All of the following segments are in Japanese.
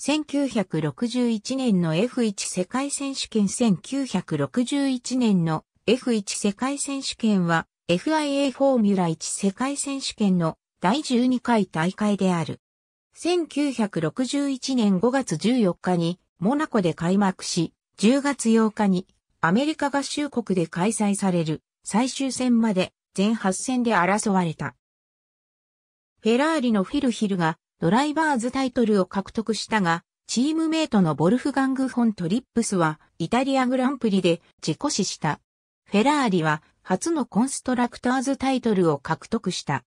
1961年の F1 世界選手権1961年の F1 世界選手権は FIA フォーミュラ1世界選手権の第12回大会である。1961年5月14日にモナコで開幕し、10月8日にアメリカ合衆国で開催される最終戦まで全8戦で争われた。フェラーリのフィルヒルがドライバーズタイトルを獲得したが、チームメイトのボルフガング・フォン・トリップスはイタリアグランプリで自己死した。フェラーリは初のコンストラクターズタイトルを獲得した。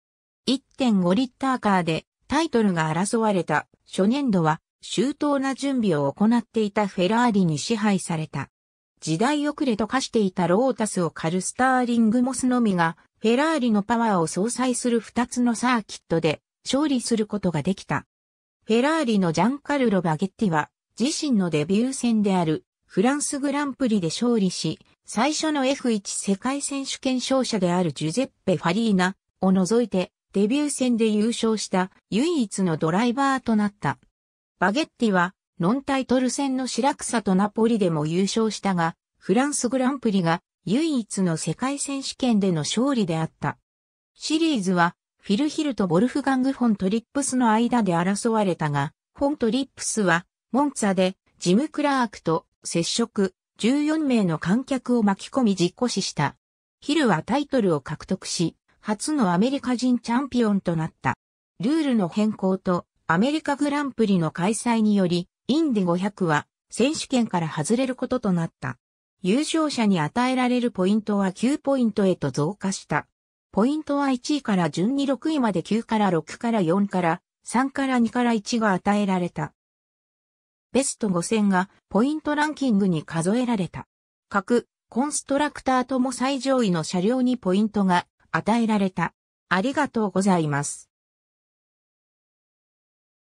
1.5リッターカーでタイトルが争われた初年度は周到な準備を行っていたフェラーリに支配された。時代遅れと化していたロータスを狩るスターリングモスのみがフェラーリのパワーを相殺する2つのサーキットで勝利することができた。フェラーリのジャンカルロ・バゲッティは自身のデビュー戦であるフランスグランプリで勝利し、最初の F1 世界選手権勝者であるジュゼッペ・ファリーナを除いてデビュー戦で優勝した唯一のドライバーとなった。バゲッティはノンタイトル戦のシラクサとナポリでも優勝したが、フランスグランプリが唯一の世界選手権での勝利であった。シリーズはフィルヒルとボルフガング・フォントリップスの間で争われたが、フォントリップスは、モンツァで、ジム・クラークと接触、14名の観客を巻き込み実行死した。ヒルはタイトルを獲得し、初のアメリカ人チャンピオンとなった。ルールの変更とアメリカグランプリの開催により、インディ500は選手権から外れることとなった。優勝者に与えられるポイントは9ポイントへと増加した。ポイントは1位から順に6位まで9から6から4から3から2から1が与えられた。ベスト5 0がポイントランキングに数えられた。各コンストラクターとも最上位の車両にポイントが与えられた。ありがとうございます。